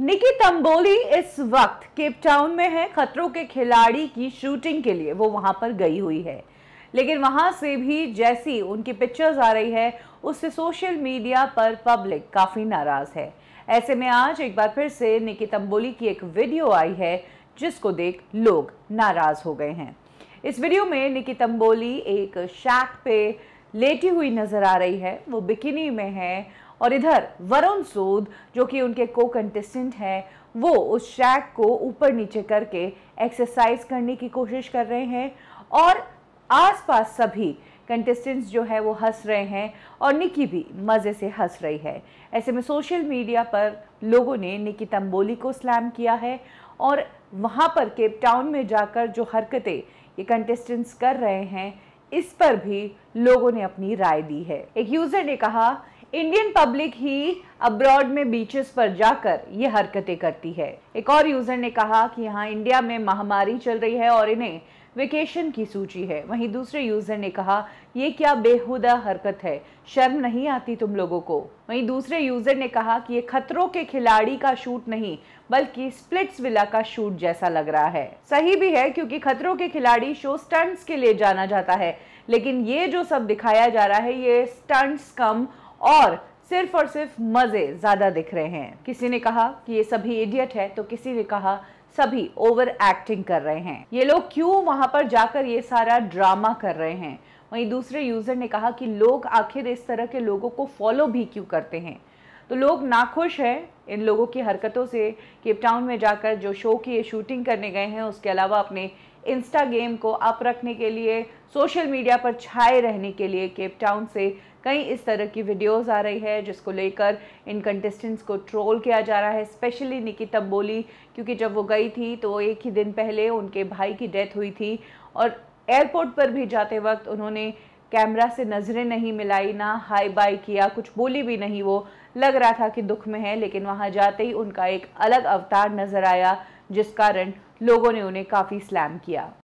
निकी तंबोली इस वक्त केपटाउन में है खतरों के खिलाड़ी की शूटिंग के लिए वो वहाँ पर गई हुई है लेकिन वहाँ से भी जैसी उनकी पिक्चर्स आ रही है उससे सोशल मीडिया पर पब्लिक काफ़ी नाराज़ है ऐसे में आज एक बार फिर से निकी तंबोली की एक वीडियो आई है जिसको देख लोग नाराज़ हो गए हैं इस वीडियो में निकी तंबोली एक शैक पे लेटी हुई नज़र आ रही है वो बिकिनी में है और इधर वरुण सूद जो कि उनके को कंटेस्टेंट हैं वो उस शैक को ऊपर नीचे करके एक्सरसाइज करने की कोशिश कर रहे हैं और आसपास सभी कंटेस्टेंट्स जो है वो हंस रहे हैं और निकी भी मज़े से हंस रही है ऐसे में सोशल मीडिया पर लोगों ने निकी तंबोली को स्लैम किया है और वहाँ पर केप टाउन में जाकर जो हरकतें ये कंटेस्टेंट्स कर रहे हैं इस पर भी लोगों ने अपनी राय दी है एक यूज़र ने कहा इंडियन पब्लिक ही अब्रॉड में बीचेस पर जाकर ये हरकतें करती है एक और यूजर ने कहा कि यहाँ इंडिया में महामारी चल रही है और इन्हें वेकेशन की सूची है वहीं दूसरे यूजर ने कहा ये क्या बेहुदा हरकत है शर्म नहीं आती तुम लोगों को वहीं दूसरे यूजर ने कहा कि ये खतरों के खिलाड़ी का शूट नहीं बल्कि स्प्लिट्स विला का शूट जैसा लग रहा है सही भी है क्योंकि खतरों के खिलाड़ी शो स्टंट्स के लिए जाना जाता है लेकिन ये जो सब दिखाया जा रहा है ये स्टंट्स कम और सिर्फ और सिर्फ मज़े ज़्यादा दिख रहे हैं किसी ने कहा कि ये सभी इडियट है तो किसी ने कहा सभी ओवर एक्टिंग कर रहे हैं ये लोग क्यों वहाँ पर जाकर ये सारा ड्रामा कर रहे हैं वहीं दूसरे यूज़र ने कहा कि लोग आखिर इस तरह के लोगों को फॉलो भी क्यों करते हैं तो लोग नाखुश हैं इन लोगों की हरकतों से केप टाउन में जाकर जो शो की ये शूटिंग करने गए हैं उसके अलावा अपने इंस्टा गेम को अप रखने के लिए सोशल मीडिया पर छाए रहने के लिए केप टाउन से कई इस तरह की वीडियोस आ रही है जिसको लेकर इन कंटेस्टेंट्स को ट्रोल किया जा रहा है स्पेशली निकिता बोली क्योंकि जब वो गई थी तो एक ही दिन पहले उनके भाई की डेथ हुई थी और एयरपोर्ट पर भी जाते वक्त उन्होंने कैमरा से नज़रें नहीं मिलाई ना हाई बाय किया कुछ बोली भी नहीं वो लग रहा था कि दुख में है लेकिन वहाँ जाते ही उनका एक अलग अवतार नज़र आया जिस कारण लोगों ने उन्हें काफ़ी स्लैम किया